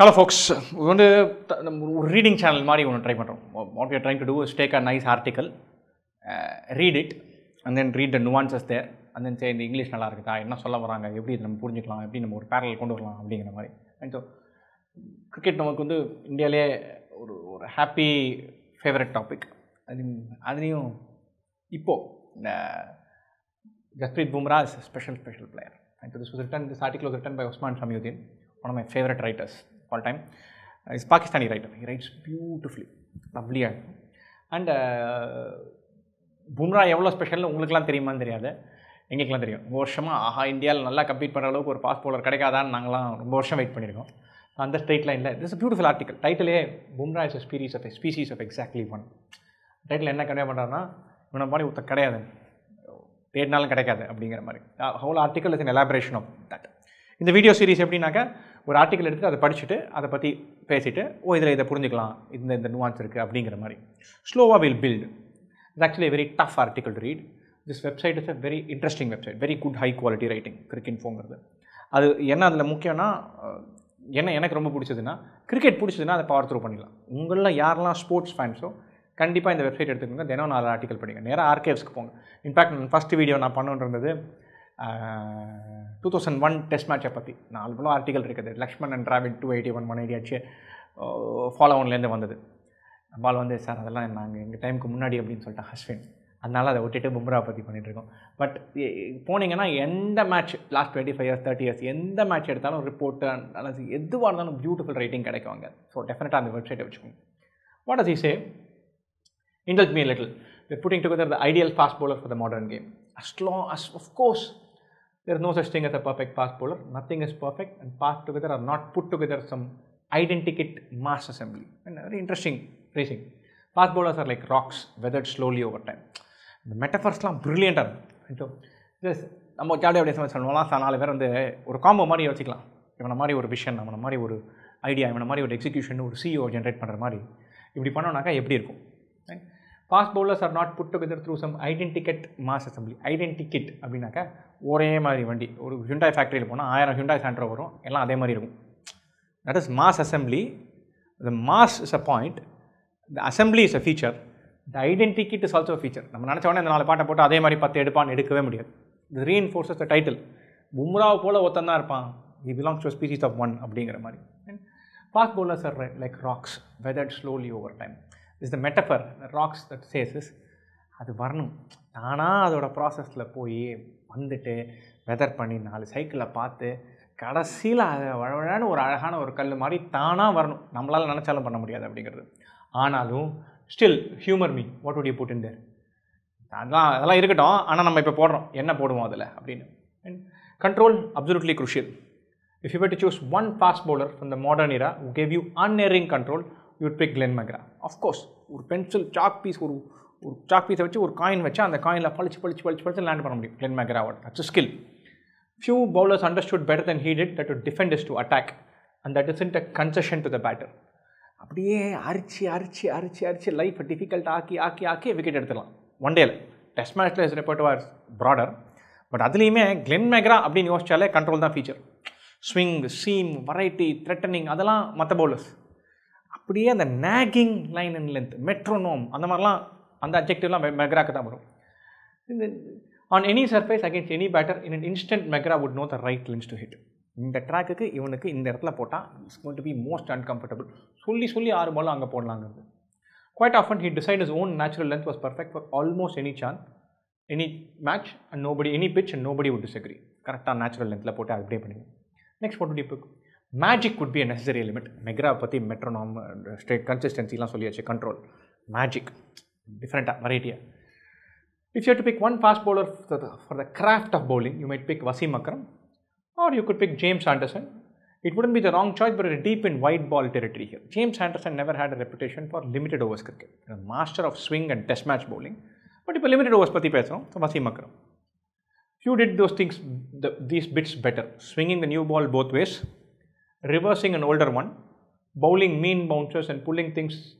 Hello ஃபோக்ஸ் இது வந்து நம்ம ஒரு ரீடிங் சேனல் மாதிரி ஒன்று ட்ரை பண்ணுறோம் what you trying to do stack a nice article read it and then read the nuances there and then say இந்த இங்கிலீஷ் நல்லா இருக்குதா என்ன சொல்ல வராங்க எப்படி இதை நம்ம புரிஞ்சுக்கலாம் எப்படி நம்ம ஒரு பேரல் கொண்டு வரலாம் அப்படிங்கிற மாதிரி அண்ட் ஸோ கிரிக்கெட் நமக்கு வந்து இந்தியாவிலே ஒரு ஒரு ஹாப்பி ஃபேவரட் டாபிக் அது அதுலேயும் இப்போது இந்த Jasprit Bumrah is special special player and this written this article written by Usman Samiuddin one of my favourite writers all time is Pakistani writer he writes beautifully லவ்லியாக இருக்கும் அண்டு பும்ரா எவ்வளோ ஸ்பெஷல்னு உங்களுக்குலாம் தெரியுமான்னு தெரியாது எங்களுக்குலாம் தெரியும் வருஷமாக ஆஹா இந்தியாவில் நல்லா கம்ப்ளீட் பண்ணுற அளவுக்கு ஒரு பாஸ் போலர் கிடைக்காதான்னு நாங்களாம் ரொம்ப வருஷம் வெயிட் பண்ணியிருக்கோம் அந்த ஸ்ட்ரெயிட் லைனில் திஸ் பியூட்டிஃபுல் ஆர்டிக்கல் டைட்டிலே Bumrah is species of species of exactly one title என்ன கன்வே பண்ணுறாருன்னா இவனை மாதிரி ஒருத்தர் கிடையாது தேடினாலும் கிடைக்காது அப்படிங்கிற மாதிரி whole article is an elaboration of that இந்த வீடியோ சீரிஸ் எப்படின்னாக்கா ஒரு ஆர்டிக்கல் எடுத்து அதை படிச்சுட்டு அதை பற்றி பேசிவிட்டு ஓ இதில் இதை புரிஞ்சுக்கலாம் இந்த இந்த நுவான்ஸ் இருக்குது அப்படிங்கிற மாதிரி ஸ்லோவாக will build it's actually very tough article to read this website is a very interesting website very good high quality writing cricket ஃபோங்கிறது அது என்ன அதில் முக்கியம்னா என்ன எனக்கு ரொம்ப பிடிச்சதுன்னா கிரிக்கெட் பிடிச்சதுன்னா அதை பவர் த்ரூ பண்ணிடலாம் உங்களில் யாரெல்லாம் ஸ்போர்ட்ஸ் ஃபேன்ஸோ கண்டிப்பாக இந்த வெப்சைட் எடுத்துக்கோங்க தினம் நாலு ஆர்டிக்கல் படிங்க நேராக ஆர்கேவ்ஸ்க்கு போங்க இன்ஃபேக்ட் நான் ஃபஸ்ட் வீடியோ நான் பண்ணுன்றது டூ தௌசண்ட் ஒன் டெஸ்ட் மேட்சை பற்றி நாலு ஆர்டிகல் இருக்குது Laxman and Dravid two eighty one one eighty ஆச்சு ஃபாலோ ஒன்லேருந்து வந்தது பால் வந்து சார் அதெல்லாம் நாங்கள் எங்கள் டைமுக்கு முன்னாடி அப்படின்னு சொல்லிட்டு அஸ்வின் அதனால் அதை விட்டுட்டு பும்ரா பற்றி பண்ணிகிட்ருக்கோம் பட் போனீங்கன்னா எந்த match last twenty five years thirty years எந்த மேட்ச் எடுத்தாலும் ரிப்போர்ட்டு அனாலிசி எதுவாக இருந்தாலும் பியூட்டிஃபுல் கிடைக்கும் அங்கே ஸோ டெஃபினட்டாக அந்த வெப்சைட்டை வச்சுக்கோங்க what as he say me little putting together the ideal fast bowler for the modern game as as of course there is no such thing as a perfect pass bowler. Nothing is perfect, and passed together are not put together some identikit mass assembly. And very interesting phrasing. Fast bowlers are like rocks, weathered slowly over time. இந்த மெட்டஃபர்ஸ்லாம் ப்ரில்லியண்ட்டாக இருக்கும் so just நம்ம ஜாலியாக அப்படியே சமைச்சு சொல்லலாம் நாலு பேர் வந்து ஒரு காம்போ மாதிரி வச்சுக்கலாம் இவனை மாதிரி ஒரு விஷன் அவனை மாதிரி ஒரு ஐடியா இவனை மாதிரி ஒரு எக்ஸிக்யூஷன் ஒரு சிஓ ஜென்ரேட் பண்ணுற மாதிரி இப்படி பண்ணோன்னாக்கா எப்படி இருக்கும் fast bowlers are not put together through some identikit mass assembly identikit அப்படின்னாக்கா ஒரே மாதிரி வண்டி ஒரு ஹுண்டாய் ஃபேக்ட்ரியில் போனால் ஆயிரம் ஹுண்டாய் சாண்ட்ரோ வரும் எல்லாம் அதே மாதிரி இருக்கும் that is mass assembly the mass is a point the assembly is a feature the identikit is also feature நம்ம நினச்சோடனே இந்த நாலு பாட்டை போட்டு அதே மாதிரி பத்து எடுப்பான்னு எடுக்கவே முடியாது இது ரீஎன்ஃபோர்ஸஸ் த டைட்டில் பும்ராவை போல் ஒருத்தன் தான் இருப்பான் he belongs to species of one அப்படிங்கிற மாதிரி fast bowlers are like rocks weathered slowly over time is the metaphor rocks that chases அது வரணும் தானாக அதோடய ப்ராசஸில் போய் வந்துட்டு வெதர் பண்ணி நாலு சைக்கிளை பார்த்து கடைசியில் அதை வழவழான ஒரு அழகான ஒரு கல் மாதிரி தானாக வரணும் நம்மளால் நினச்சாலும் பண்ண முடியாது அப்படிங்கிறது ஆனாலும் still humour me what would you put in there அதெல்லாம் அதெல்லாம் இருக்கட்டும் ஆனால் நம்ம இப்போ போடுறோம் என்ன போடுவோம் அதில் அப்படின்னு control absolutely crucial if you had to choose one fast bowler from the modern era gave you unerring control you'd pick Glenn McGrath of course ஒரு பென்சில் சாக் பீஸ் ஒரு ஒரு சாக் பீஸை வச்சு ஒரு காயின் வச்சு அந்த காயினில் பளிச்சு பளிச்சு பளிச்சு பழிச்சு லேண்ட் பண்ண முடியும் கிளென் மெக்ராவோட that's skill few bowlers understood better than he'd it that to defend is to attack and that is isn't a concession to the batter அப்படியே அரிச்சு அரிச்சு அரிச்சு அரிச்சு லைஃப்பை டிஃபிகல்ட் ஆக்கி ஆக்கி ஆக்கி விக்கெட் எடுத்துடலாம் ஒன் டேல டெஸ்ட் மேட்ச்சில் இஸ் ரெப்பர்ட்டுவார் ப்ராடர் பட் அதுலேயுமே கிளென் மேக்ரா அப்படின்னு யோசிச்சாலே கண்ட்ரோல் தான் feature swing seam variety threatening அதெல்லாம் மற்ற பவுலர்ஸ் அப்படியே அந்த nagging line and length metronome அந்த மாதிரிலாம் அந்த அப்ஜெக்டிவ்லாம் மெக்ராக்கு தான் வரும் இந்த on any surface against any batter in an instant McGrath would know the right length to hit இந்த ட்ராக்குக்கு இவனுக்கு இந்த இடத்துல போட்டால் it's going to be most uncomfortable சொல்லி சொல்லி ஆறு பாலும் அங்கே போடலாங்கிறது quite often he decide his own natural length was perfect for almost any சான் any match and nobody any pitch and nobody would disagree கரெக்டாக நேச்சுரல் லென்த்தில் போட்டு அப்படியே பண்ணுங்க next photo to the magic could be a necessary element McGrath பற்றி metronome stay கன்சிஸ்டன்சிலாம் சொல்லியாச்சு control magic டிஃப்ரெண்ட்டாக வெரைட்டியாக if you to pick one fast bowler for the craft of bowling you might pick Wasim Akram R you could pick James Anderson It wouldn't be the wrong choice, but it's deep in white ball territory here. James Anderson never had a reputation for limited overs cricket. master of swing and test match bowling. But if limited overs pati pesam, so Vasim Akram. Few did those things, these bits better. Swinging the new ball both ways, reversing an older one, bowling mean bouncers and pulling things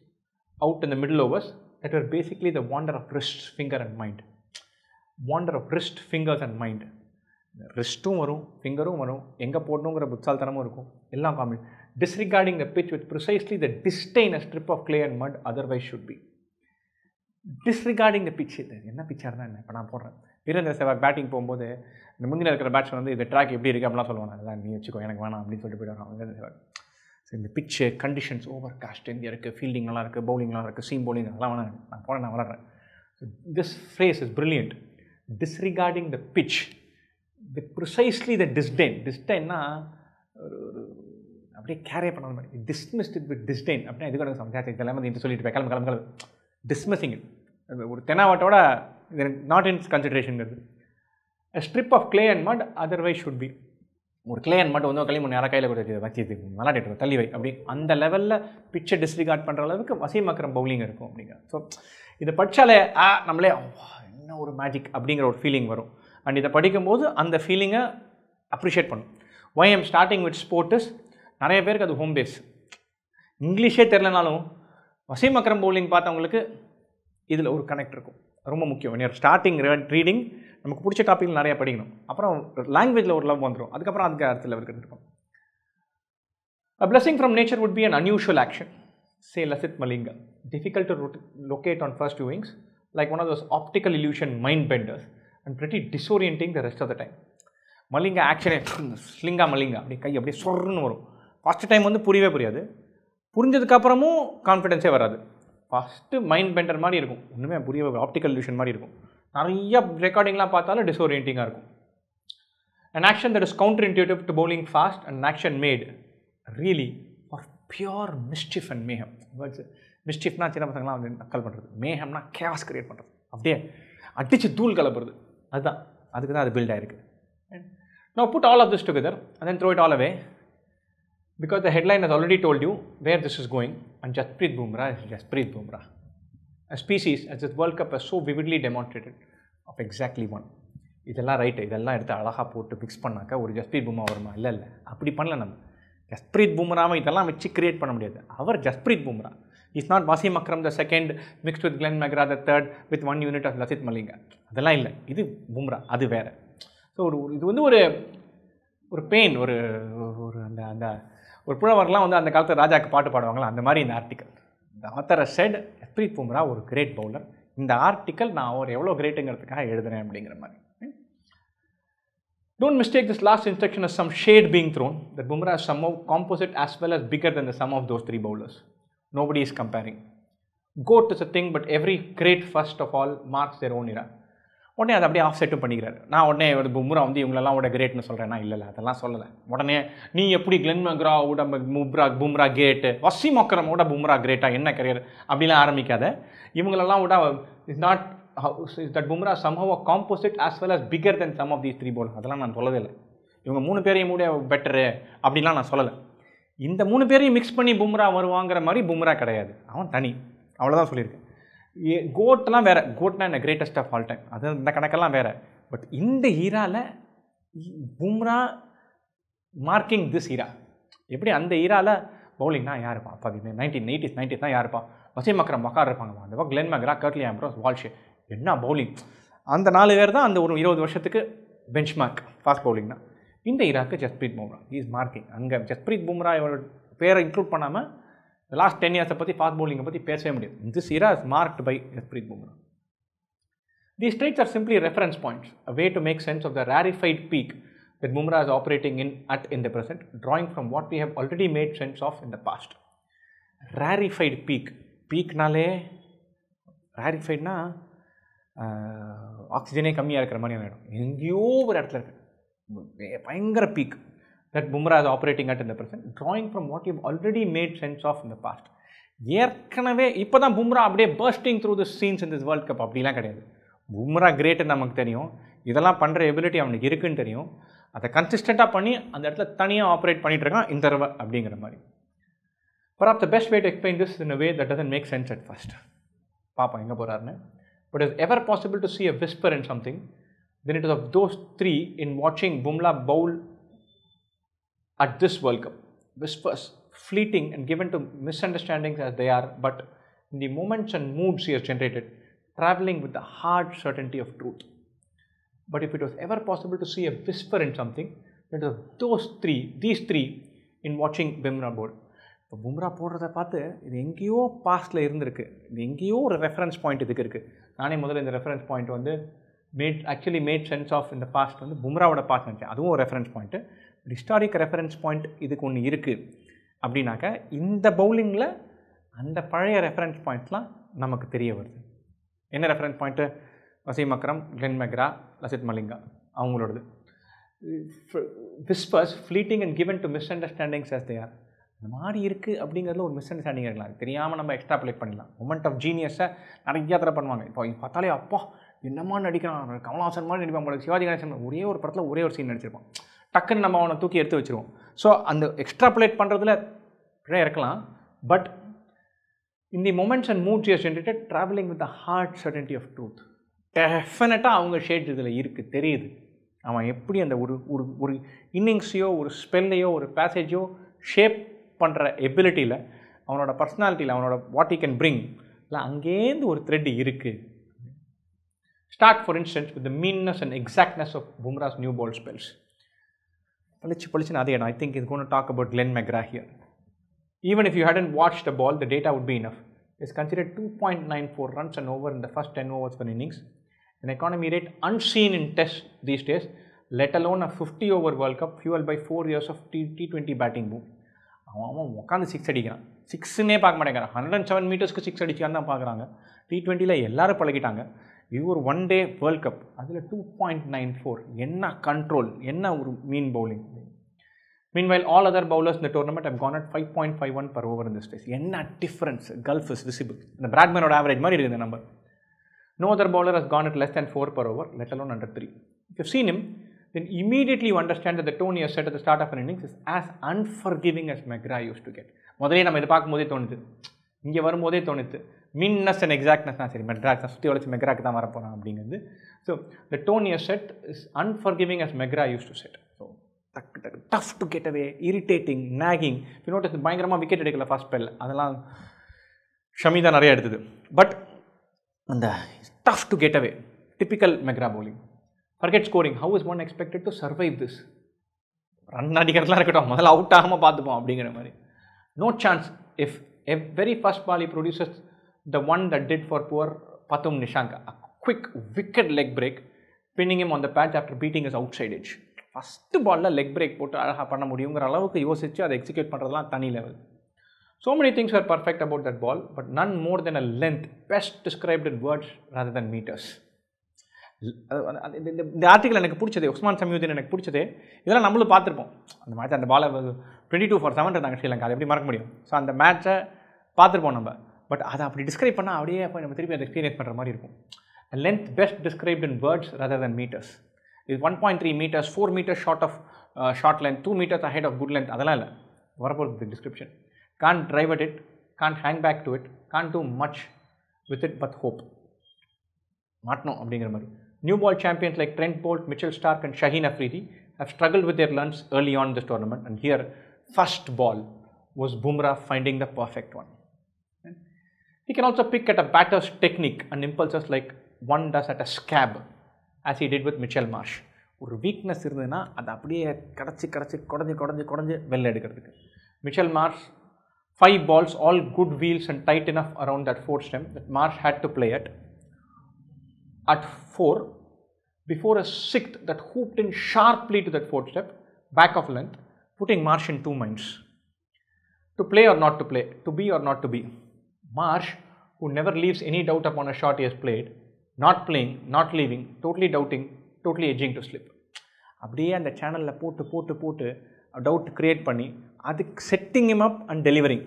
out in the middle overs that were basically the wonder of wrist, finger and mind. Wonder of wrist, fingers and mind. ரிஸ்ட்டும் வரும் ஃபிங்கரும் வரும் எங்கே போடணுங்கிற புத்தால்தனமும் இருக்கும் எல்லாம் common disregarding the pitch with precisely the disdain a strip of clay and mud otherwise should be disregarding the pitch என்ன பிச்சாக இருந்தால் என்ன இப்போ நான் போடுறேன் வீரேந்திர சேவாக் பேட்டிங் போகும்போது இந்த முந்தின இருக்கிற பேட்ஸ்மேன் வந்து இந்த ட்ராக் எப்படி இருக்குது அப்படிலாம் சொல்லுவாங்க அதெல்லாம் நீ வச்சுக்கோ எனக்கு வேணாம் அப்படின்னு சொல்லிட்டு வரான் வீரேந்திர சேவாக் இந்த pitch conditions overcast India இருக்குது ஃபீல்டிங் நல்லா இருக்குது பவுலிங் நல்லா இருக்குது சீம் பவுலிங் அதெல்லாம் வேணாம் நான் போனேன் நான் so this phrase is brilliant disregarding the pitch the precisely the disdain டிஸ்டைன்னா ஒரு ஒரு அப்படியே கேரே பண்ண மாதிரி டிஸ்மிஸ்ட் இட் வித் டிஸ்டைன் அப்படின்னா எதுக்கு எனக்கு சம்சாரத்தை இதெல்லாம் வந்து சொல்லிட்டு கிளம்பு கிளம்பு கிளம்பு டிஸ்மிஸிங் ஒரு தெனாவட்டோட நாட் இன்ஸ் in a strip of clay and mud otherwise should be ஒரு கிளே அண்ட் மட்டும் வந்து களி மூணு யாரை கையில் கொடுத்து வச்சு விளாடிட்டு தள்ளி வை அப்படி அந்த லெவலில் பிச்சை டிஸ்ரிகார்ட் பண்ணுற அளவுக்கு வசீம் அக்கரம் பவுலிங் இருக்கும் அப்படிங்க ஸோ இதை படித்தாலே ஆ நம்மளே என்ன ஒரு மேஜிக் அப்படிங்கிற ஒரு ஃபீலிங் வரும் அண்ட் இதை படிக்கும்போது அந்த ஃபீலிங்கை அப்ரிஷியேட் பண்ணும் why am starting with sports நிறைய பேருக்கு அது ஹோம் பேஸ் இங்கிலீஷே தெரிலனாலும் வசீம் அக்கரம் பவுலிங் பார்த்தவங்களுக்கு இதில் ஒரு கனெக்ட் இருக்கும் ரொம்ப முக்கியம் நீங்கள் ஸ்டார்டிங் ரீடிங் நமக்கு பிடிச்ச டாப்பிக்கில் நிறையா படிக்கணும் அப்புறம் லாங்குவேஜில் ஒரு லவ் வந்துடும் அதுக்கப்புறம் அதுக்கு அடுத்த லெவலுக்கு இருக்கும் a blessing from nature would be an unusual action say Lasith Malinga difficult to locate on first viewings like one of those optical illusion mind benders and pretty disorienting the rest of the time Malinga ஆக்ஷனே ஸ்லிங்கா மலிங்கா அப்படி கை அப்படியே சொர்ன்னு வரும் first time வந்து புரியவே புரியாது புரிஞ்சதுக்கப்புறமும் கான்ஃபிடென்ஸே வராது ஃபஸ்ட்டு மைண்ட் பெண்டர் மாதிரி இருக்கும் ஒன்றுமே புரிய ஆப்டிக்கல் லியூஷன் மாதிரி இருக்கும் நிறைய ரெக்கார்டிங்லாம் பார்த்தாலும் டிஸ்ஓரியன்டிங்காக இருக்கும் and action that is counter intuitive to bowling fast and action made really for pure mystify and மேகம் மிஸ்டிஃப்னா சின்ன பசங்களாம் வந்து நக்கல் பண்ணுறது மேகம்னா கேவாஸ் கிரியேட் பண்ணுறது அப்படியே அடித்து தூள் கலப்புறது அதுதான் அதுக்கு தான் அது பில்ட் ஆகிருக்கு no put all of this together and then throw it all away because the headline has already told you where this is going and Jasprit Bumrah is Jasprit Bumrah. A species as this World Cup has so vividly demonstrated of exactly one. இதெல்லாம் right இதெல்லாம் எடுத்து அழகாக போட்டு fix பண்ணாக்கா ஒரு ஜஸ்பிரீத் பூமா வருமா இல்லை இல்லை அப்படி பண்ணல நம்ம ஜஸ்பிரீத் பும்ராவை இதெல்லாம் வச்சு கிரியேட் பண்ண முடியாது அவர் Jasprit Bumrah is not Wasim Akram the second mixed with Glenn McGrath the third with one unit of Lasith Malinga அதெல்லாம் இல்லை இது பும்ரா அது வேறு ஸோ ஒரு இது வந்து ஒரு ஒரு பெயின் ஒரு ஒரு அந்த அந்த ஒரு புலவர்லாம் வந்து அந்த காலத்தில் ராஜாக்கு பாட்டு பாடுவாங்களா அந்த மாதிரி இந்த ஆர்டிக்கல் இந்த ஆத்தரை செட் பிரீத் பூம்ரா ஒரு கிரேட் பவுலர் இந்த ஆர்டிக்கல் நான் அவர் எவ்வளோ கிரேட்டுங்கிறதுக்காக எழுதுனேன் அப்படிங்கிற மாதிரி don't mistake this last instruction some shade being thrown the Bumrah sum of composite as well as bigger than the sum of those three bowlers nobody is comparing GOAT is a thing but every great first of all marks their own era உடனே அதை அப்படியே of செட்டும் பண்ணிக்கிறார் நான் உடனே ஒரு பும்ரா வந்து இவங்களெல்லாம் உட கிரேட்னு சொல்கிறேன் நான் இல்லை அதெல்லாம் சொல்லலை உடனே நீ எப்படி கிளென் மக்ரா உட முப்ரா பும்ரா வசி வசிம் அக்ரமோட பும்ரா கிரேட்டா என்ன கரியர் அப்படிலாம் ஆரம்பிக்காத இவங்களெல்லாம் விட is not how's that Bumrah somehow a composite as well as bigger than sum of these three போல் அதெல்லாம் நான் சொல்லவே இல்லை இவங்க மூணு பேரையும் கூட பெட்டரு அப்படின்லாம் நான் சொல்லலை இந்த மூணு பேரையும் மிக்ஸ் பண்ணி பும்ரா வருவாங்கிற மாதிரி பும்ரா கிடையாது அவன் தனி அவ்வளோதான் சொல்லியிருக்கேன் கோட்லாம் வேறு கோட்னா என்ன கிரேட்டஸ்ட் ஆஃப் ஆல் டைம் அது இந்த கணக்கெல்லாம் வேற பட் இந்த ஈராவில் பும்ரா மார்க்கிங் திஸ் ஈரா எப்படி அந்த ஈராவில் பவுலிங்னா யார் இருப்பா அப்போ அது நைன்டீன் நைன்டிஸ் நைன்டிஸ் தான் யார் இருப்பா வசை மக்கரம் மக்கார் இருப்பாங்க அந்த கிளென் மக்ரா கர்ட்லி ஆம்ப்ரோஸ் வால்ஷே என்ன பவுலிங் அந்த நாலு பேர் தான் அந்த ஒரு இருபது வருஷத்துக்கு பெஞ்ச் மார்க் ஃபாஸ்ட் பவுலிங்னா இந்த ஈராக்கு ஜஸ்பிரீத் பும்ரா இஸ் மார்க்கிங் அங்கே ஜஸ்பிரீத் பும்ரா இவரோட பேரை இன்க்ளூட் பண்ணாமல் லாஸ்ட் டென் இயர்ஸை பற்றி ஃபாஸ்ட் பவுலிங்கை பற்றி பேசவே முடியாது this era is marked by Jasprit Bumrah the strikes are simply reference points a way to make sense of the rarefied peak that Mumra is operating in at in the present drawing from what we have already made sense of in past rarefied peak பீக்னாலே ரேரிஃபைட்னா ஆக்சிஜனே கம்மியாக இருக்கிற மாதிரியான இடம் எங்கேயோ ஒரு இடத்துல இருக்கு பயங்கர peak that Bumrah is operating at in the present, drawing from what you've already made sense of in the past. ஏற்கனவே இப்போ தான் பும்ரா அப்படியே bursting through the scenes in this world cup அப்படிலாம் கிடையாது பும்ரா கிரேட்டுன்னு நமக்கு தெரியும் இதெல்லாம் பண்ணுற எபிலிட்டி அவனுக்கு இருக்குன்னு தெரியும் அதை கன்சிஸ்டண்ட்டாக பண்ணி அந்த இடத்துல தனியாக ஆப்ரேட் பண்ணிகிட்ருக்கான் இருக்கான் இந்த தடவை அப்படிங்கிற மாதிரி perhaps the best way to explain this in way that doesn't make sense at first பார்ப்போம் எங்கே போகிறாருன்னு but is ever possible to see a whisper in something then it is of those three in வாட்சிங் Bumrah Pavul at this World Cup. Whispers, fleeting and given to misunderstandings as they are, but in the moments and moods he has generated, traveling with the hard certainty of truth. But if it was ever possible to see a whisper in something, it was those three, these three, in watching Bimra Board. இப்போ பும்ரா போடுறத பார்த்து இது எங்கேயோ பாஸ்டில் இருந்திருக்கு இது எங்கேயோ ஒரு reference point இதுக்கு இருக்குது நானே முதல்ல இந்த ரெஃபரன்ஸ் பாயிண்ட் வந்து made actually made sense of இந்த பாஸ்ட் வந்து பும்ராவோட பாஸ் நினச்சேன் அதுவும் ஒரு reference point historic reference point இதுக்கு ஒன்று இருக்குது அப்படின்னாக்க இந்த பவுலிங்கில் அந்த பழைய ரெஃபரன்ஸ் பாயிண்ட்லாம் நமக்கு தெரிய வருது என்ன reference point Wasim Akram Glenn McGrath Lasith Malinga அவங்களோடது whispers fleeting and given to misunderstanding as there அந்த மாதிரி இருக்குது அப்படிங்கிறதுல ஒரு மிஸ் அண்டர்ஸ்டாண்டிங் இருக்கலாம் தெரியாமல் நம்ம எக்ஸ்ட்ராப்ளேட் பண்ணலாம் மூமெண்ட் ஆஃப் ஜீனியஸை நிறைய தர பண்ணுவாங்க இப்போ பார்த்தாலே அப்பா என்னமா நடிக்கிறான் கமல்ஹாசன் மாதிரி நடிப்பான் சிவாஜி கணேசன் ஒரே ஒரு படத்தில் ஒரே ஒரு சீன் நடிச்சிருப்பான் டக்குன்னு நம்ம அவனை தூக்கி எடுத்து வச்சுருவோம் ஸோ அந்த எக்ஸ்ட்ராப்புலேட் பண்ணுறதுல இருக்கலாம் but in the and moods use generated travelling with the hard certainty of truth டெஃபினட்டாக அவங்க ஷேட் இதில் இருக்குது தெரியுது அவன் எப்படி அந்த ஒரு ஒரு ஒரு இன்னிங்ஸையோ ஒரு ஸ்பெல்லையோ ஒரு பேசேஜோ ஷேப் பண்ணுற எபிலிட்டியில் அவனோட பர்சனாலிட்டியில் அவனோட வாட் யூ கேன் பிரிங் இல்லை அங்கேருந்து ஒரு த்ரெட் இருக்குது start for instance with the meanness and exactness of Bumrah's new ball spells பளிச்சு பளிச்சுன்னு அதே இடம் ஐ திங்க் இது கூட talk about Glenn McGrath here even if you had and watch the ball the data would be enough is consider two point nine four runs and over இந்த first ten overs for innings in economy rate unseen in test these days let alone a fifty over world cup fuelled by four years of T T twenty batting boom அவன் அவன் உட்காந்து six அடிக்கிறான் சிக்ஸ்ன்னே பார்க்க மாட்டேங்கிறான் hundred and seven மீட்டர்ஸ்க்கு six அடிச்சுக்கான் தான் பார்க்குறாங்க டி ட்வெண்ட்டியில் எல்லோரும் பழகிட்டாங்க இவர் ஒன் டே வேர்ல்ட் கப் அதில் டூ பாயிண்ட் நைன் ஃபோர் என்ன கண்ட்ரோல் என்ன ஒரு mean bowling meanwhile all other bowlers இந்த tournament I'm gone at five point five one per over இந்த ஸ்டேஸ் என்ன டிஃப்ரென்ஸ் கல்ஃப் இஸ் விசிபிள் இந்த பிராட்மேனோட ஆவரேஜ் மாதிரி இருக்குது number no other bowler has gone at less than four per over let alone under three if you seen him then immediately understand the tone year set at start of innings is as unforgiving as McGrath used to get முதலே நம்ம இதை பார்க்கும்போதே தோணுது இங்கே வரும்போதே தோணுது மின்னஸ் and எக்ஸாக்ட்னஸ்னா சரி மெக்ராக் தான் சுற்றி வளர்ச்சி மெக்ராக்கு தான் வரப்போகிறான் அப்படிங்கிறது so the tone your set is unforgiving as McGrath used to set so டக்கு டக்கு tough to get away irritating nagging note notes பயங்கரமாக விக்கெட் எடுக்கல ஃபஸ்ட் பெல் அதெல்லாம் ஷமி தான் நிறையா எடுத்தது பட் அந்த tough to get away typical McGrath bowling forget scoring how is one expected to survive this run அடிக்கிறதுலாம் இருக்கட்டும் முதல்ல அவுட் ஆகாமல் பார்த்துப்போம் அப்படிங்கிற மாதிரி no chance if ever very first poly producers the one that did for poor Patum Nishanka. A quick, wicked leg break, pinning him on the patch after beating his outside edge. First பாலில் leg break போட்டு அழகாக பண்ண முடியுங்கிற அளவுக்கு யோசித்து அதை execute பண்ணுறதுலாம் தனி level so many things are perfect about that ball but none more than a length best described in words rather than meters இந்த ஆர்டிக்கல் எனக்கு பிடிச்சது உஸ்மான் சமியுதீன் எனக்கு பிடிச்சது இதெல்லாம் நம்மளும் பார்த்துருப்போம் அந்த மேட்ச் அந்த பாலை டுவெண்ட்டி டூ ஃபார் செவன் இருந்தாங்க ஸ்ரீலங்கா அதை எப்படி மறக்க முடியும் ஸோ அந்த மேட்ச்சை பார்த்துருப்போம் நம்ம பட் அதை அப்படி டிஸ்கிரைப் பண்ணால் அப்படியே போய் நம்ம திருப்பி அதை எக்ஸ்பீரியன்ஸ் பண்ணுற மாதிரி இருக்கும் length best described in words rather than meters இது one point three meters four meters short of short length two meters ahead of good length அதெல்லாம் இல்லை வரப்போகுது description can't drive at it can't hang back to it can't do much with it but hope மாட்டணும் அப்படிங்கிற மாதிரி new ball champions like Trent Boult Mitchell Starc and Shaheen Afridi have struggle with இயர் லர்ன்ஸ் early on this tournament and here first ball was Bumrah finding the perfect one He can also pick at a batter's technique and impulses like one does at a scab as he did with Mitchell Marsh. ஒரு weakness இருந்ததுன்னா அதை அப்படியே கடைச்சி கடைச்சி குடஞ்சி குடஞ்சி குடஞ்சி வெளில எடுக்கிறதுக்கு Mitchell Marsh five balls all good wheels and tight enough around that four stump that Marsh had to play at at four before a sixth that hooped in sharply to that fourth step back of length putting Marsh in two minds to play or not to play to be or not to be Marsh who never leaves any doubt upon a shot he has played, not playing, not leaving, totally doubting, totally edging to slip. அப்படியே அந்த சேனலில் போட்டு போட்டு போட்டு doubt create பண்ணி அதுக்கு setting him up and delivering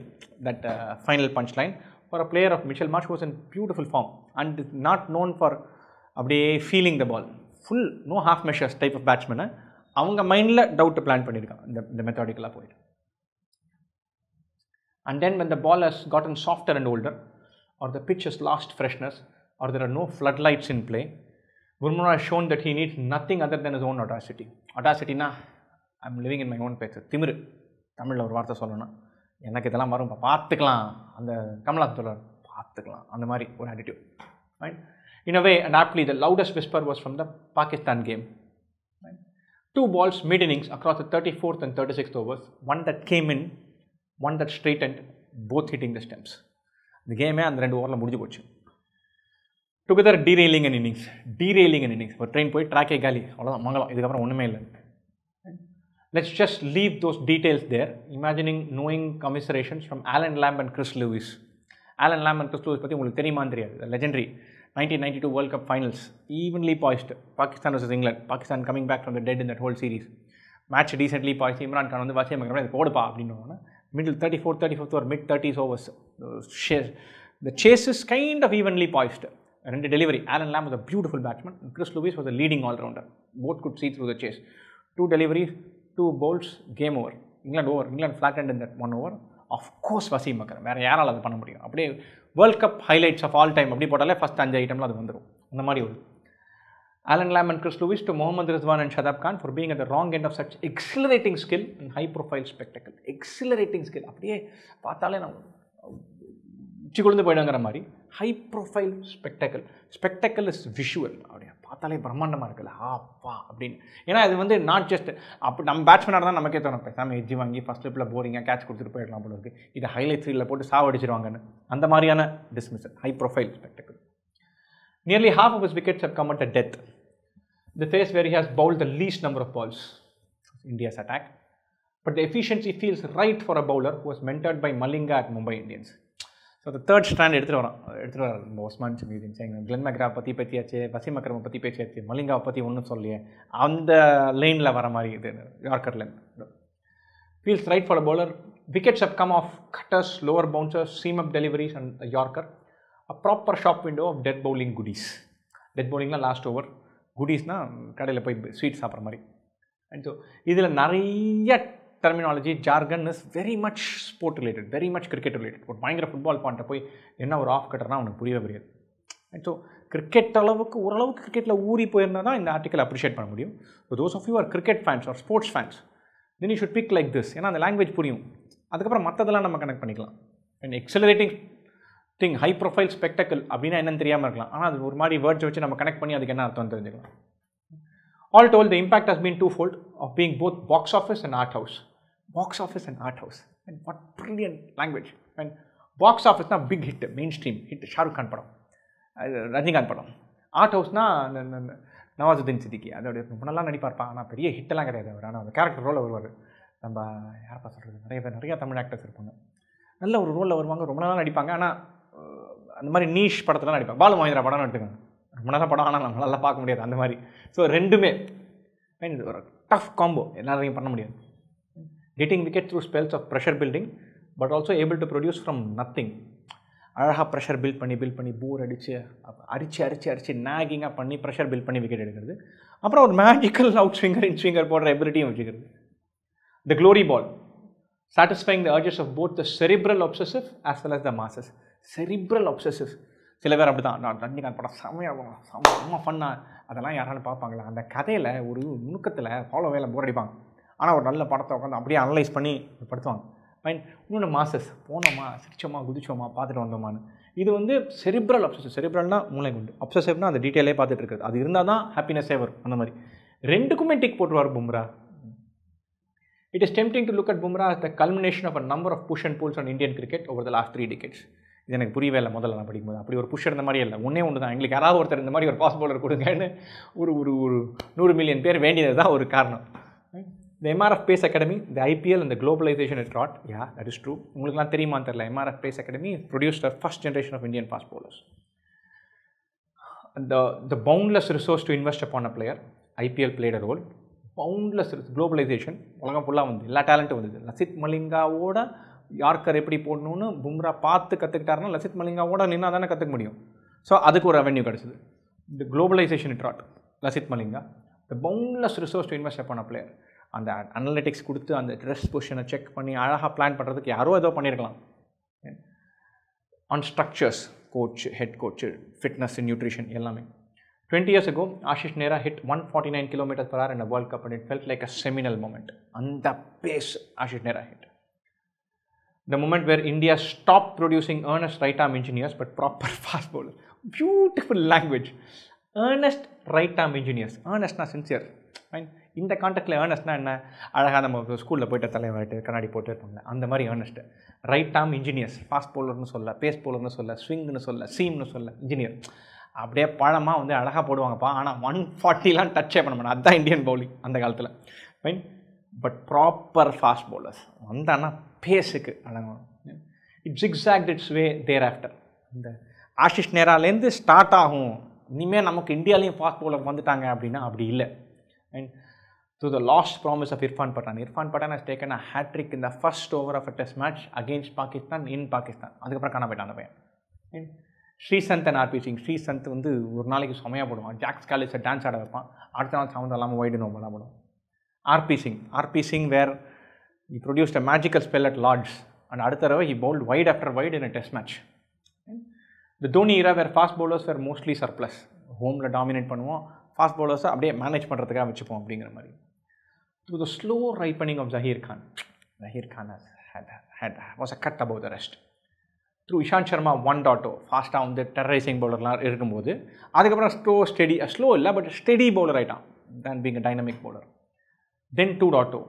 that final punch line for a player of Mitchell Marsh was in beautiful form and not known for அப்படியே feeling the ball full no half measures type of பேட்ஸ்மேனை அவங்க மைண்டில் doubt plan பண்ணியிருக்காங்க இந்த இந்த மெத்தாடிக்கலாக போயிட்டு And then when the ball has gotten softer and older, or the pitch has lost freshness, or there are no floodlights in play, Gurumara has shown that he needs nothing other than his own audacity. அடாசிட்டினா I'm living in my own பேச்சு திமிரு தமிழில் ஒரு வார்த்தை சொல்லணும்னா எனக்கு இதெல்லாம் வரும் பார்த்துக்கலாம் அந்த கமலாசன் சொல்கிறார் பார்த்துக்கலாம் அந்த மாதிரி ஒரு attitude right in away and aptly the loudest whisper was from the Pakistan game two balls mid innings across the thirty fourth and thirty sixth overs one that came in one that straight and both hitting the stumps இந்த கேமே அந்த ரெண்டு ஓவரில் முடிஞ்சு போச்சு together derailing and innings derailing and innings ஒரு train போய் ட்ராக்கே காலி அவ்வளோதான் மங்கலம் இதுக்கப்புறம் ஒன்றுமே இல்லை let's just leave those details there imagining knowing commiserations from Allan Lamb and Chris Lewis Allan Lamb and Chris Lewis பற்றி உங்களுக்கு தெரியுமா தெரியாது legendary nineteen ninety two world cup finals evenly poised Pakistan versus England Pakistan coming back from the dead in that whole series match recently poised Imran Khan வந்து இது போடுப்பா அப்படின்னு middle 34, 35th or mid 30s overs. The chase is kind of evenly poised. And the delivery, Alan Lamb was a beautiful batsman. And Chris Lewis was a leading all-rounder. Both could see through the chase. Two deliveries, two bowls, game over. England over. England flattened in that one over. Of of course Wasim Akram வேறு யாரால் அது பண்ண முடியும் அப்படியே world cup highlights of all time அப்படி போட்டாலே first அஞ்சு ஐட்டமில் அது வந்துடும் அந்த மாதிரி ஒரு Alan Lam and Chris Lewis to Mohammad Rizwan and Shadab Khan for being at the wrong end of such exhilarating skill and high profile spectacle. Exhilarating skill. அப்படியே பார்த்தாலே நான் உச்சி கொழுந்து போயிடுங்கிற மாதிரி high profile spectacle spectacle is visual அப்படியே பார்த்தாலே பிரம்மாண்டமாக இருக்குல்ல ஆப்பா அப்படின்னு ஏன்னா இது வந்து நாட் ஜஸ்ட் அப்போ நம்ம பேட்ஸ்மேனாக தான் நமக்கே தோணும் பேசாமல் எஜ்ஜி வாங்கி ஃபஸ்ட் லிப்பில் போரிங்காக கேட்ச் கொடுத்துட்டு போயிடலாம் போல இருக்குது இதை ஹைலைட் ஃபீல்டில் போட்டு சாவடிச்சிருவாங்கன்னு அந்த மாதிரியான dismiss high profile spectacle Nearly half of his wickets have come at a death, the phase where he has bowled the least number of balls, India's attack. But the efficiency feels right for a bowler who was mentored by Malinga at Mumbai Indians. So the third strand, எடுத்துகிட்டு வரோம் எடுத்துகிட்டு வரோம் ரொம்ப Osman சமீதின் சேங் Glenn மெக்ராவை பற்றி பேசியாச்சு வசிம் அக்ரமை பற்றி பேசியாச்சு மலிங்காவை பற்றி ஒன்றும் சொல்லியே அந்த லைனில் வர மாதிரி இது யார்கர்லேருந்து feels right for a bowler wickets up come off cutters lower bouncers seam up deliveries and proper shop window of death bowling goodies death பவுலிங்லாம் லாஸ்ட் ஓவர் குடிஸ்னால் கடையில் போய் ஸ்வீட் சாப்பிட்ற மாதிரி அண்ட் ஸோ இதில் நிறைய terminology jargon is very much sport related very much cricket related ஒரு பயங்கர ஃபுட்பால் பாண்ட்டை போய் என்ன ஒரு ஆஃப் கட்டர்னா அவனுக்கு புரியவே புரியாது அண்ட் ஸோ கிரிக்கெட் அளவுக்கு ஓரளவுக்கு கிரிக்கெட்டில் ஊறி போயிருந்தால் தான் இந்த ஆர்டிக்கல் அப்ரிஷியேட் பண்ண முடியும் so those of you are cricket fans or sports fans then you should pick like this ஏன்னா அந்த லாங்குவேஜ் புரியும் அதுக்கப்புறம் மற்றதெல்லாம் நம்ம கனெக்ட் பண்ணிக்கலாம் and accelerating thing high profile spectacle அப்படின்னா என்னன்னு தெரியாமல் இருக்கலாம் ஆனால் அது ஒரு மாதிரி வேர்ட்ஸ் வச்சு நம்ம கனெக்ட் பண்ணி அதுக்கு என்ன அர்த்தம் தெரிஞ்சுக்கலாம் all told the impact has been two fold of being both box office and art house box office and art house and what brilliant language and பாக்ஸ் ஆஃபீஸ்னால் big hit mainstream hit Shahrukh Khan படம் ரஜினிகாந்த் படம் art ஹவுஸ்னால் Nawazuddin சித்திக்கு ரொம்ப முன்னெல்லாம் நடிப்பார்ப்பான் ஆனால் பெரிய ஹிட்டெல்லாம் கிடையாது அவர் ஆனால் அந்த கேரக்டர் ரோலில் வருவார் நம்ம யாரப்பா சொல்கிறது நிறைய பேர் நிறையா தமிழ் ஆக்டர்ஸ் இருப்பாங்க நல்ல ஒரு ரோலில் வருவாங்க ரொம்ப நாளாக நடிப்பாங்க ஆனால் அந்த மாதிரி நீஷ் படத்தெலாம் நடிப்பேன் பாலு மகேந்திரா படம்னு எடுத்துக்கோங்க ரொம்ப நல்ல படம் ஆனால் நல்லா பார்க்க முடியாது அந்த மாதிரி ஸோ ரெண்டுமே மீன் ஒரு டஃப் காம்போ எல்லாரையும் பண்ண முடியாது getting wicket through spells of pressure building but also able to produce from nothing அழகாக ப்ரெஷர் பில்ட் பண்ணி பில்ட் பண்ணி போர் அடித்து அரிச்சு அரிச்சு அரிச்சு நேகிங்காக பண்ணி ப்ரெஷர் பில்ட் பண்ணி விக்கெட் எடுக்கிறது அப்புறம் ஒரு magical out swinger in swinger போடுற எபிலிட்டியும் வச்சுக்கிறது the glory ball satisfying the urges of both the cerebral obsessive as well as the masses cerebral obsesses சில பேர் அப்படி தான் நான் ரஜினிகாந்த் படம் செம்மையாக செம்ம செம்ம ஃபன்னாக அதெல்லாம் யாராலும் பார்ப்பாங்களா அந்த கதையில் ஒரு நுணுக்கத்தில் ஃபாலோ வேலை போர் அடிப்பாங்க ஆனால் ஒரு நல்ல படத்தை உட்காந்து அப்படியே அனலைஸ் பண்ணி படுத்துவாங்க மைண்ட் இன்னொன்று மாசஸ் போனோமா சிரிச்சோமா குதிச்சோமா பார்த்துட்டு வந்தோமான்னு இது வந்து செரிப்ரல் அப்சசிவ் செரிப்ரல்னா மூளை குண்டு அப்சசிவ்னா அந்த டீட்டெயிலே பார்த்துட்டு இருக்குது அது இருந்தால் தான் ஹாப்பினஸ்ஸே வரும் அந்த மாதிரி ரெண்டுக்குமே டிக் போட்டுருவார் Bumrah it is tempting to look at Bumrah the culmination of a number of push and pulls on Indian cricket over the last three decades இது எனக்கு புரியவே இல்லை முதல்ல நான் படிக்கும்போது அப்படி ஒரு புஷ் இருந்த மாதிரி இல்லை ஒன்றே ஒன்று தான் எங்களுக்கு யாராவது ஒருத்தர் இந்த மாதிரி ஒரு பாஸ் பவுலர் கொடுங்கன்னு ஒரு ஒரு ஒரு நூறு மில்லியன் பேர் வேண்டியது தான் ஒரு காரணம் இந்த எம்ஆர்எஃப் பேஸ் அகாடமி இந்த ஐபிஎல் அந்த குளோபலைசேஷன் இட் ராட் யா தட் இஸ் ட்ரூ உங்களுக்குலாம் தெரியுமா தெரில MRF pace academy produce the first generation of Indian pace bowlers the the boundless resource to invest on a player IPL played role boundless globalisation உலகம் ஃபுல்லாக வந்து எல்லா டேலண்ட்டும் வந்தது Lasith மலிங்காவோட yorker எப்படி போடணும்னு பும்ரா பார்த்து கற்றுக்கிட்டாருன்னா லசித் மலிங்காவோட நின்னா தானே கற்றுக்க முடியும் ஸோ அதுக்கு ஒரு அவென்யூ கிடச்சிது இந்த குளோபலைசேஷன் ட்ராட் Lasith Malinga the boundless resource to invest பண்ண பிளேயர் அந்த அனலிட்டிக்ஸ் கொடுத்து அந்த ட்ரெஸ் பொசிஷனை செக் பண்ணி அழகாக பிளான் பண்ணுறதுக்கு யாரோ ஏதோ பண்ணியிருக்கலாம் on structures coach head coach fitness nutrition எல்லாமே twenty years ago Ashish Nehra hit one forty nine kilometre per hour இந்த world cup and it felt like a seminal moment அந்த pace Ashish Nehra hit the moment where India stop producing earnest right arm engineers but proper fast bowlers. Beautiful language earnest right arm engineers Earnestனா sincere fine இந்த கான்டெக்டில் ஏர்னஸ்ட்னா என்ன அழகாக நம்ம ஸ்கூலில் போயிட்டு தலைவர்கிட்ட கண்ணாடி போட்டு இருப்பாங்க அந்த மாதிரி earnest right arm engineers fast போலர்னு சொல்ல பேஸ் போலர்னு சொல்ல ஸ்விங்னு சொல்ல சீம்னு சொல்ல இன்ஜினியர் அப்படியே பழமாக வந்து அழகாக போடுவாங்கப்பா ஆனால் ஒன் ஃபார்ட்டிலாம் டச்சே பண்ண மாட்டேன் அதுதான் இந்தியன் பவுலிங் அந்த காலத்தில் fine but proper fast bowlers வந்தான்னா பேஸுக்கு அடங்கணும் it zigzagged its way there after இந்த ஆஷிஷ் நேராலேருந்து ஸ்டார்ட் ஆகும் இனிமேல் நமக்கு இந்தியாலேயும் ஃபாஸ்ட் போலர் வந்துட்டாங்க அப்படின்னா அப்படி இல்லை and to the last promise of Irfan Pathan Irfan Pathan has taken a hattrick இந்த first over of a test match against Pakistan in Pakistan அதுக்கப்புறம் காண போயிட்டான் அந்த பையன் and Sreesanth and R P Singh Sreesanth வந்து ஒரு நாளைக்கு சுமையாக போடுவான் ஜாக்ஸ் காலேஜில் டான்ஸ் ஆட வைப்பான் அடுத்த நாள் சம்மந்தம் இல்லாமல் ஒய்டு நோம்பெல்லாம் போடுவான் R P Singh R P Singh where he produced a magical spell at Lord's and அடுத்த தடவை he bowled wide after wide in a test match The Dhoni era where fast bowlers were mostly surplus ஹோமில் டாமினேட் பண்ணுவோம் ஃபாஸ்ட் பவுலர்ஸை அப்படியே manage பண்ணுறதுக்காக வச்சுப்போம் அப்படிங்கிற மாதிரி through the slow ripening of Zaheer Khan Zaheer Khan had was a cut about the rest through Ishant Sharma one டாட்டோ ஃபாஸ்ட்டாக வந்து டெரரைசிங் பவுலர்லாம் இருக்கும்போது அதுக்கப்புறம் ஸ்லோ ஸ்டெடி ஸ்லோ இல்லை பட் ஸ்டெடி பவுலர் ஆகிட்டான் then being dynamic bowler then டூ டாட் டூ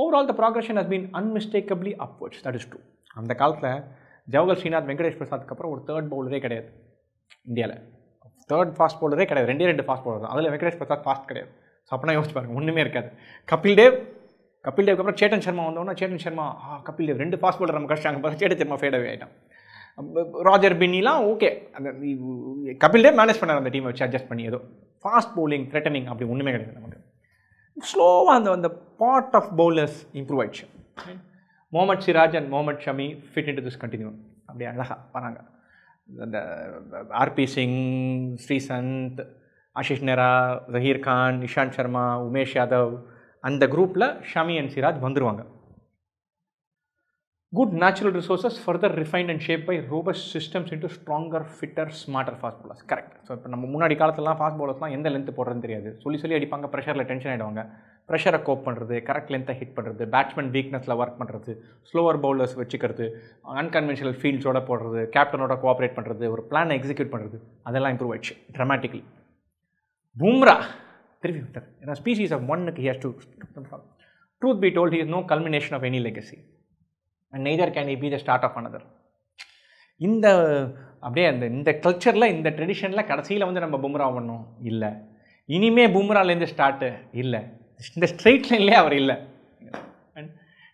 overall the progression has been unmistakably upwards that டூ அந்த காலத்தில் ஜவஹர் ஸ்ரீநாத் வெங்கடேஷ் பிரசாத்துக்கு அப்புறம் ஒரு தேர்ட் பவுலரே கிடையாது இந்தியாவில் தேர்ட் ஃபாஸ்ட் பவுலரே கிடையாது ரெண்டே ரெண்டு ஃபாஸ்ட் பவுலர் தான் அதில் வெங்கடேஷ் பிரசாத் ஃபாஸ்ட் கிடையாது ஸோ அப்படின்னா யோசிச்சு பாருங்கள் ஒன்றுமே இருக்காது கபில் தேவ் கபில் தேவ்க்கு அப்புறம் சேட்டன் சர்மா வந்தோன்னா சேட்டன் சர்மா ஆ கபில் தேவ் ரெண்டு ஃபாஸ்ட் பவுலர் நம்ம கஷ்டாங்க பார்த்து சேட்டன் சர்மா ஃபேடவே ஆகிட்டான் ராஜர் பின்னிலாம் ஓகே அந்த கபில் தேவ் மேனேஜ் பண்ணார் அந்த டீமை வச்சு அட்ஜஸ்ட் பண்ணி ஏதோ ஃபாஸ்ட் பவுலிங் த்ரெட்டனிங் அப்படி ஒன்றுமே கிடையாது நமக்கு ஸ்லோவாக அந்த அந்த பார்ட் ஆஃப் பவுலர்ஸ் இம்ப்ரூவ் ஆயிடுச்சு Mohammed Siraj and Mohammed Shami fit in this continue அப்படியே அழகாக வராங்க அந்த ஆர்பி சிங் ஸ்ரீசந்த் ஆஷிஷ் நெரா ஜஹீர் கான் இஷாந்த் சர்மா உமேஷ் யாதவ் அந்த குரூப்பில் ஷமி அண்ட் சிராஜ் வந்துடுவாங்க good natural resources further refined and shaped by robust systems into stronger, fitter, smarter fast bowlers. Correct. So இப்போ நம்ம முன்னாடி காலத்துலலாம் ஃபாஸ்ட் பவுலர்ஸ்லாம் எந்த லென்த்து போடுறதுன்னு தெரியாது சொல்லி சொல்லி அடிப்பாங்க ப்ரெஷரில் டென்ஷன் ஆகிடுவாங்க ப்ரெஷரை கோப் பண்ணுறது கரெக்ட் லென்த்தை ஹிட் பண்ணுறது பேட்ஸ்மேன் வீக்னஸில் ஒர்க் பண்ணுறது ஸ்லோவர் பவுலர்ஸ் வச்சுக்கிறது அன்கன்வென்ஷனல் ஃபீல்ட்ஸோட போடுறது கேப்டனோட கோஆப்ரேட் பண்ணுறது ஒரு பிளானை எக்ஸிக்யூட் பண்ணுறது அதெல்லாம் இம்ப்ரூவ் ஆயிடுச்சு ட்ரமாட்டிக்லி பூம்ரா திருப்பி ஏன்னா ஸ்பீசிஸ் ஆஃப் ஒன்னுக்கு here's to truth be told he is no culmination of any legacy and neither can he be the start of another இந்த அப்படியே அந்த இந்த கல்ச்சரில் இந்த ட்ரெடிஷனில் கடைசியில் வந்து நம்ம பும்ரா பண்ணோம் இல்லை இனிமே பும்ராலேருந்து ஸ்டார்ட்டு இல்லை இந்த ஸ்ட்ரெயிட் லைன்லேயே அவர் இல்லை and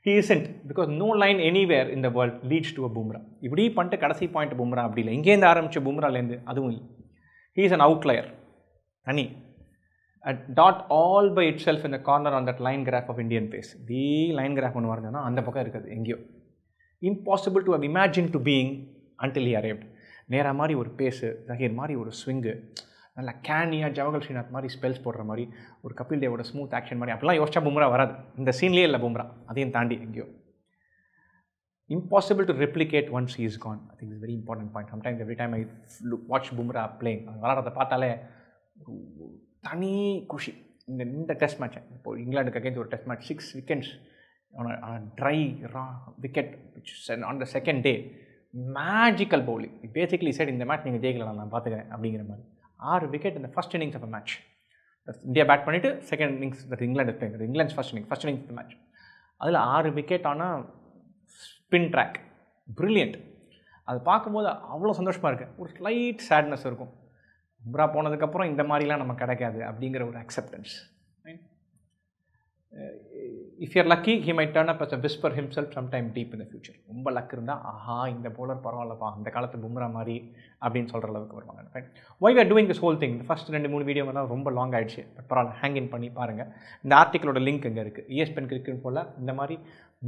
he isn't because no line anywhere இந்த world leads to a Bumrah இப்படி பண்ணிட்டு கடைசி பாயிண்ட் பும்ரா அப்படி இல்லை இங்கேருந்து ஆரம்பித்த பும்ராலேருந்து அதுவும் இல்லை ஹீ இஸ் அன் அவுட்லயர் தனி at that all by itself இந்த corner on that line graph of Indian pace the line graph ஒன்று வரைஞ்சோன்னா அந்த பக்கம் இருக்குது எங்கேயோ impossible to have imagine to being until he arrived நேராக மாதிரி ஒரு பேஸு ஜஹீர் மாதிரி ஒரு ஸ்விங்கு நல்லா கேனியாக ஜவஹர் ஸ்ரீநாத் மாதிரி ஸ்பெல்ஸ் போடுற மாதிரி ஒரு கபில் தேவோட ஸ்மூத் ஆக்ஷன் மாதிரி அப்படிலாம் யோசிச்சா பும்ரா வராது இந்த சீன்லேயே இல்லை பும்ரா அதையும் தாண்டி எங்கேயோ impossible to replicate once is gone I think is very important point sometimes every time I watch Bumrah playing watch Bumrah பார்த்தாலே தனி குஷி இந்த இந்த டெஸ்ட் மேட்ச் இப்போ இங்கிலாண்டுக்கு அகேன்ஸ் ஒரு test match six wickets on a, on a dry raw wicket, which said on the second day, இந்த match நீங்கள் ஜெயிக்கலாம் நான் பார்த்துக்கிறேன் அப்படிங்கிற மாதிரி ஆறு விக்கெட் இந்த first innings of a match India bat பண்ணிவிட்டு second innings that England player England first innings first innings match அதில் ஆறு விக்கெட் ஆனால் ஸ்பின் ட்ராக் ப்ரில்லியண்ட் அது பார்க்கும்போது அவ்வளோ சந்தோஷமாக இருக்குது ஒரு ஸ்லைட் சேட்னஸ் இருக்கும் பும்ரா போனதுக்கப்புறம் இந்த மாதிரிலாம் நம்ம கிடைக்காது அப்படிங்கிற ஒரு acceptance if your lucky he may turn up as a whisper himself sometime deep in the future ரொம்ப லக் இருந்தால் ஆஹா இந்த போலர் பரவாயில்லப்பா அந்த காலத்து பும்ரா மாதிரி அப்படின்னு சொல்கிற அளவுக்கு வருவாங்க right why are doing this whole thing first ரெண்டு மூணு வீடியோ எல்லாம் ரொம்ப லாங் ஆகிடுச்சு பட் பரவாயில்ல ஹேங் இன் பண்ணி பாருங்கள் இந்த ஆர்டிக்கலோட லிங்க் இங்கே இருக்குது இஎஸ்பென் e கிரிக்கெட் போல் இந்த மாதிரி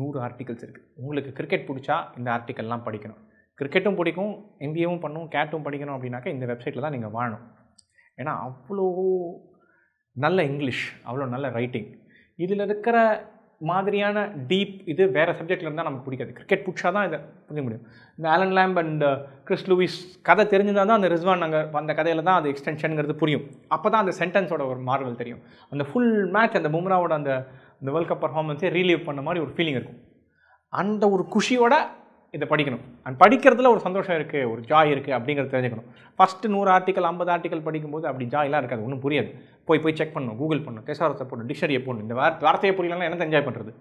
நூறு ஆர்டிகல்ஸ் இருக்குது உங்களுக்கு கிரிக்கெட் பிடிச்சா இந்த ஆர்டிக்கல்லாம் படிக்கணும் கிரிக்கெட்டும் பிடிக்கும் இந்தியாவும் பண்ணும் கேட்டும் படிக்கணும் அப்படின்னாக்கா இந்த வெப்சைட்டில் தான் நீங்கள் வாழணும் ஏன்னா அவ்வளோ நல்ல இங்கிலீஷ் அவ்வளோ நல்ல ரைட்டிங் இதில் இருக்கிற மாதிரியான டீப் இது வேறு சப்ஜெக்டில் இருந்தால் நமக்கு பிடிக்காது கிரிக்கெட் பிடிச்சா தான் இதை புரிய முடியும் இந்த Allan Lamb and Chris Lewis கதை தெரிஞ்சிருந்தால் தான் அந்த ரிஸ்வான் நாங்கள் அந்த கதையில் தான் அது எக்ஸ்டென்ஷனுங்கிறது புரியும் அப்போ தான் அந்த சென்டென்ஸோட ஒரு மார்வல் தெரியும் அந்த ஃபுல் மேட்ச் அந்த பும்ராவோட அந்த இந்த வேர்ல்ட் கப் பர்ஃபார்மன்ஸே ரீலீவ் பண்ண மாதிரி ஒரு ஃபீலிங் இருக்கும் அந்த ஒரு குஷியோட இதை படிக்கணும் அண்ட் படிக்கிறதுல ஒரு சந்தோஷம் இருக்குது ஒரு ஜாய் இருக்குது அப்படிங்கிறத தெரிஞ்சுக்கணும் ஃபஸ்ட்டு நூறு ஆர்டிக்கல் ஐம்பது ஆர்டிக்கல் படிக்கும்போது அப்படி ஜாயெலாம் இருக்காது ஒன்றும் புரியாது போய் போய் செக் பண்ணணும் கூகுள் பண்ணணும் தேசாரத்தை போடணும் டிக்ஷனரியை போடணும் இந்த வார்த்தை வார்த்தையை புரியலாம் என்ன என்ஜாய் பண்ணுறது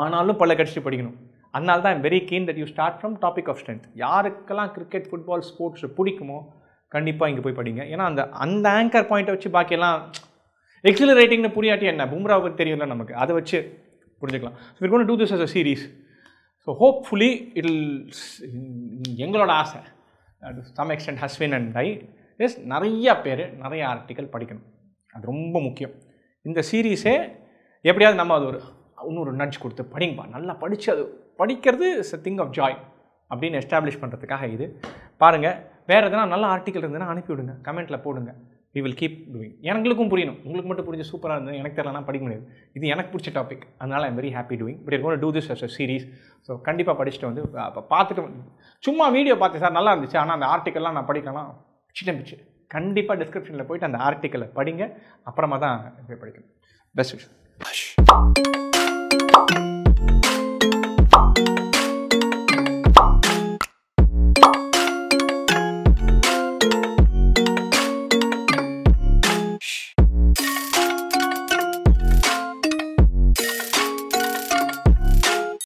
ஆனாலும் பல கடிச்சு படிக்கணும் அதனால தான் very keen that you start from topic of strength யாருக்கெல்லாம் கிரிக்கெட் ஃபுட்பால் ஸ்போர்ட்ஸ் பிடிக்குமோ கண்டிப்பாக இங்கே போய் படிங்க ஏன்னா அந்த அந்த ஆங்கர் பாயிண்ட்டை வச்சு பாக்கியெல்லாம் எக்ஸிலரேட்டிங்னு புரியாட்டி என்ன பும்ராவுக்கு தெரியல நமக்கு அதை வச்சு புரிஞ்சுக்கலாம் so do this as a series so hopefully will எங்களோட ஆசை சம் எக்ஸ்டென்ட் ஹஸ்வின் அண்ட் ஐ எஸ் நிறையா பேர் நிறைய ஆர்டிக்கல் படிக்கணும் அது ரொம்ப முக்கியம் இந்த சீரீஸே எப்படியாவது நம்ம அது ஒரு இன்னொரு நட்ஜ் கொடுத்து படிங்கப்பா நல்லா படித்து அது படிக்கிறது is a thing of joy அப்படின்னு எஸ்டாப்ளிஷ் பண்ணுறதுக்காக இது பாருங்கள் வேறு எதுனா நல்ல ஆர்டிக்கல் இருந்ததுன்னா அனுப்பிவிடுங்க கமெண்ட்டில் போடுங்க வி வில் கீப் டூயிங் எங்களுக்கும் புரியணும் உங்களுக்கு மட்டும் புரிஞ்ச சூப்பராக இருந்தது எனக்கு தெரியலனா படிக்க முடியாது இது எனக்கு பிடிச்ச டாபிக் அதனால் I'm very happy doing but இருக்கோட do this as a series so கண்டிப்பாக படிச்சுட்டு வந்து அப்போ பார்த்துட்டு சும்மா வீடியோ பார்த்தேன் சார் நல்லா இருந்துச்சு ஆனால் அந்த ஆர்டிக்கல்லாம் நான் படிக்கலாம் பிச்சிட்டேன் பிச்சு கண்டிப்பாக டிஸ்கிரிப்ஷனில் போயிட்டு அந்த ஆர்டிக்கலை படிங்க அப்புறமா தான் படிக்கணும் பெஸ்ட் விஷயம்